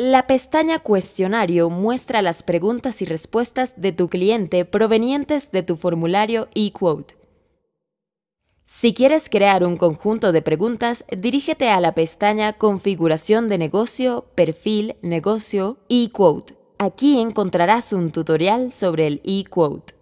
La pestaña Cuestionario muestra las preguntas y respuestas de tu cliente provenientes de tu formulario eQuote. Si quieres crear un conjunto de preguntas, dirígete a la pestaña Configuración de negocio, Perfil, Negocio, eQuote. Aquí encontrarás un tutorial sobre el eQuote.